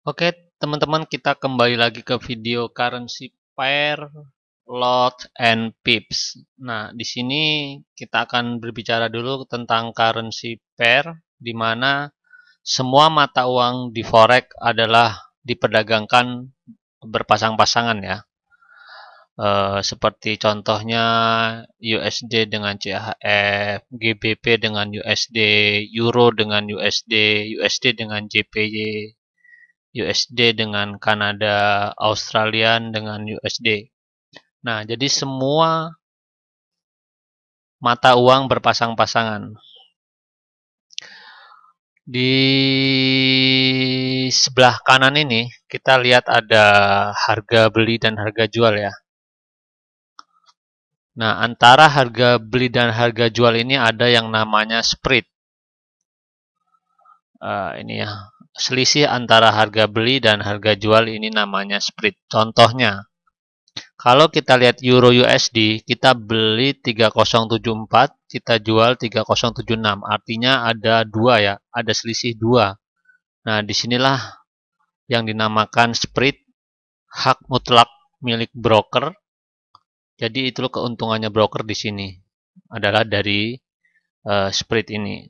Oke, teman-teman, kita kembali lagi ke video currency pair, lot, and pips. Nah, di sini kita akan berbicara dulu tentang currency pair, di mana semua mata uang di forex adalah diperdagangkan berpasang-pasangan ya. E, seperti contohnya USD dengan CHF, GBP dengan USD, Euro dengan USD, USD dengan JPY, USD dengan Kanada Australian dengan USD. Nah, jadi semua mata uang berpasang-pasangan. Di sebelah kanan ini kita lihat ada harga beli dan harga jual ya. Nah, antara harga beli dan harga jual ini ada yang namanya spread. Uh, ini ya, Selisih antara harga beli dan harga jual ini namanya spread. Contohnya, kalau kita lihat euro USD, kita beli 3074, kita jual 3076. Artinya ada dua ya, ada selisih dua. Nah, disinilah yang dinamakan spread hak mutlak milik broker. Jadi itu keuntungannya broker di sini adalah dari uh, eh, spread ini.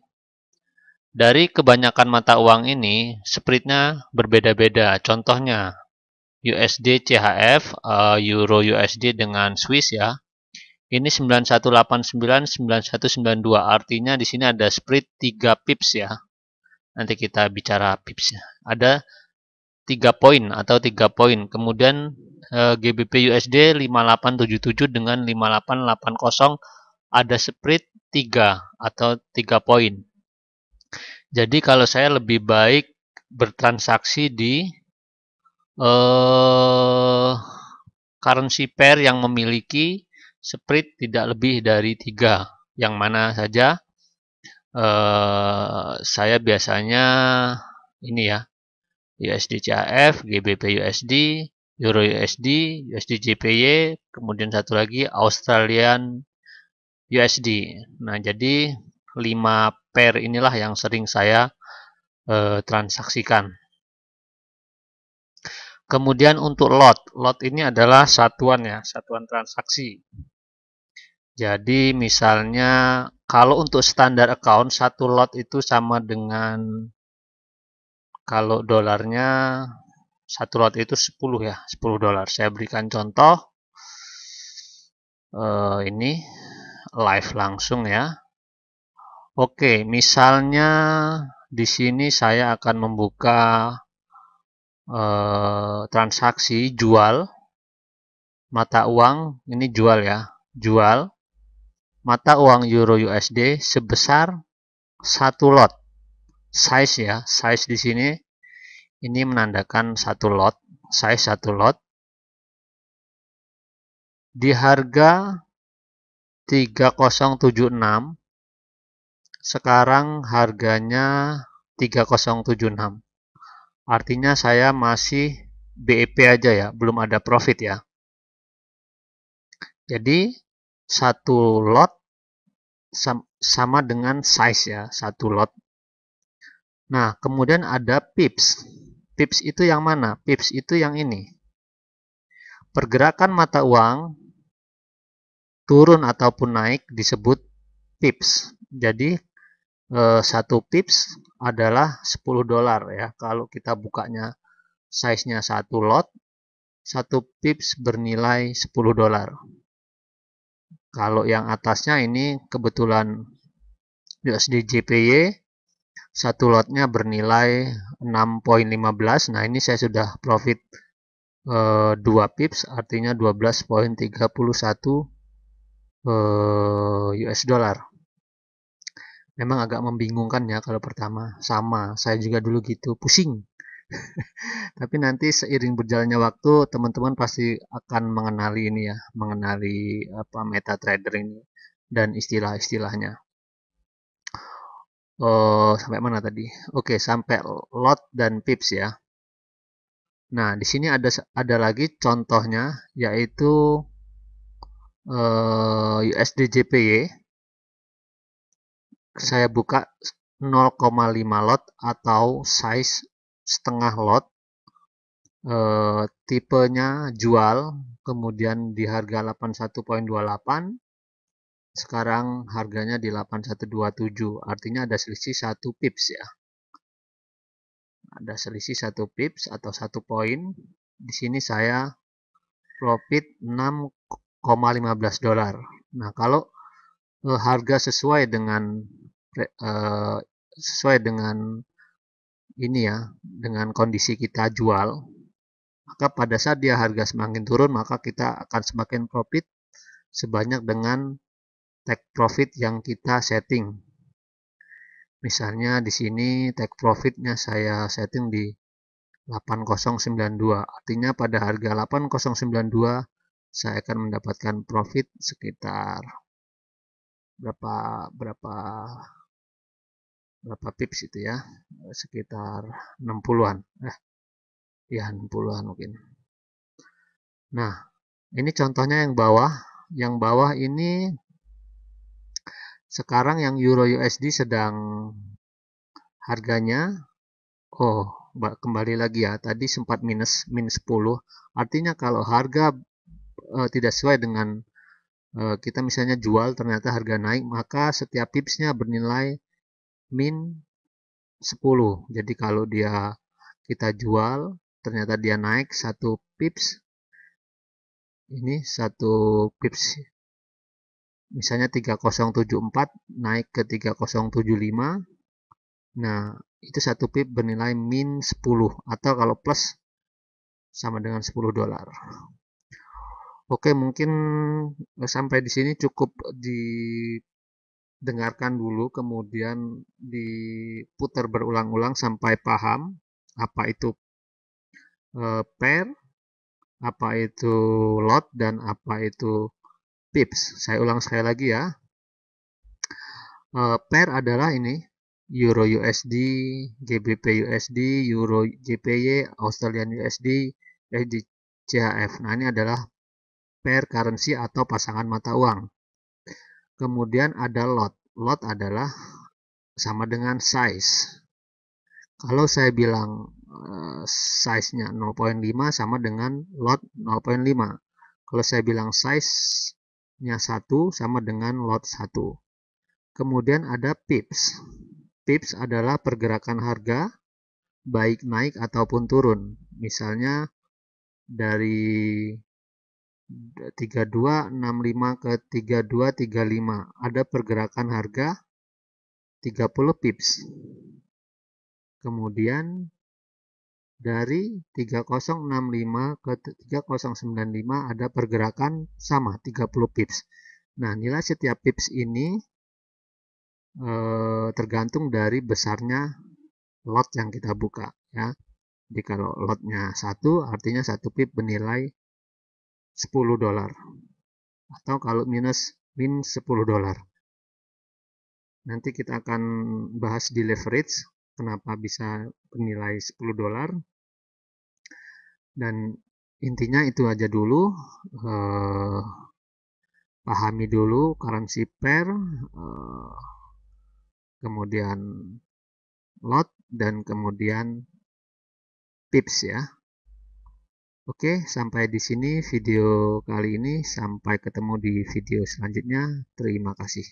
Dari kebanyakan mata uang ini, spreadnya berbeda-beda. Contohnya, USD CHF, eh, Euro USD dengan Swiss ya. Ini 9189, 9192. Artinya di sini ada spread 3 pips ya. Nanti kita bicara pips ya. Ada 3 poin atau 3 poin. Kemudian GBP USD 5877 dengan 5880 ada spread 3 atau 3 poin. Jadi kalau saya lebih baik bertransaksi di eh, currency pair yang memiliki spread tidak lebih dari tiga, yang mana saja eh, saya biasanya ini ya USD CAF, GBP USD, Euro USD, USD JPY, kemudian satu lagi Australian USD. Nah jadi lima pair inilah yang sering saya e, transaksikan. Kemudian untuk lot, lot ini adalah satuan ya, satuan transaksi. Jadi misalnya kalau untuk standar account satu lot itu sama dengan kalau dolarnya satu lot itu 10 ya, 10 dolar. Saya berikan contoh eh, ini live langsung ya. Oke, misalnya di sini saya akan membuka eh, transaksi jual mata uang, ini jual ya, jual mata uang euro USD sebesar satu lot. Size ya, size di sini ini menandakan satu lot, size satu lot di harga 3076 sekarang harganya 3076. Artinya saya masih BEP aja ya, belum ada profit ya. Jadi satu lot sama dengan size ya, satu lot. Nah, kemudian ada pips. Pips itu yang mana? Pips itu yang ini. Pergerakan mata uang turun ataupun naik disebut pips. Jadi Eh, satu pips adalah 10 dolar ya. Kalau kita bukanya size-nya satu lot, satu pips bernilai 10 dolar. Kalau yang atasnya ini kebetulan USD JPY, satu lotnya bernilai 6.15. Nah, ini saya sudah profit eh, dua 2 pips artinya 12.31 e, US dollar memang agak membingungkan ya kalau pertama sama saya juga dulu gitu pusing tapi nanti seiring berjalannya waktu teman-teman pasti akan mengenali ini ya mengenali apa meta trader ini dan istilah-istilahnya oh sampai mana tadi oke sampai lot dan pips ya nah di sini ada ada lagi contohnya yaitu eh, USD JPY saya buka 0,5 lot atau size setengah lot e, tipenya jual kemudian di harga 81.28 sekarang harganya di 8127 artinya ada selisih 1 pips ya ada selisih 1 pips atau 1 poin di sini saya profit 6,15 dolar nah kalau eh, harga sesuai dengan Eh, sesuai dengan ini ya, dengan kondisi kita jual, maka pada saat dia harga semakin turun, maka kita akan semakin profit sebanyak dengan take profit yang kita setting. Misalnya di sini take profitnya saya setting di 8092. Artinya pada harga 8092 saya akan mendapatkan profit sekitar berapa berapa berapa pips itu ya eh, sekitar 60-an eh, ya 60-an mungkin nah ini contohnya yang bawah yang bawah ini sekarang yang Euro USD sedang harganya oh kembali lagi ya tadi sempat minus minus 10 artinya kalau harga e, tidak sesuai dengan e, kita misalnya jual ternyata harga naik maka setiap pipsnya bernilai min 10 jadi kalau dia kita jual ternyata dia naik satu pips ini satu pips misalnya 3074 naik ke 3075 nah itu satu pip bernilai min 10 atau kalau plus sama dengan 10 dolar Oke mungkin sampai di sini cukup di dengarkan dulu kemudian diputar berulang-ulang sampai paham apa itu eh, pair, apa itu lot dan apa itu pips. Saya ulang sekali lagi ya. Eh, pair adalah ini Euro USD, GBP USD, Euro JPY, Australian USD, USD CHF. Nah, ini adalah pair currency atau pasangan mata uang. Kemudian ada lot. Lot adalah sama dengan size. Kalau saya bilang eh, size-nya 0.5 sama dengan lot 0.5. Kalau saya bilang size-nya 1 sama dengan lot 1. Kemudian ada pips. Pips adalah pergerakan harga baik naik ataupun turun. Misalnya dari 3265 ke 3235 ada pergerakan harga 30 pips kemudian dari 3065 ke 3095 ada pergerakan sama 30 pips nah nilai setiap pips ini eh, tergantung dari besarnya lot yang kita buka ya jadi kalau lotnya satu artinya satu pip bernilai 10 dolar. Atau kalau minus min 10 dolar. Nanti kita akan bahas di leverage, kenapa bisa penilai 10 dolar. Dan intinya itu aja dulu. uh, pahami dulu currency pair, uh, kemudian lot, dan kemudian tips ya. Oke, sampai di sini video kali ini. Sampai ketemu di video selanjutnya. Terima kasih.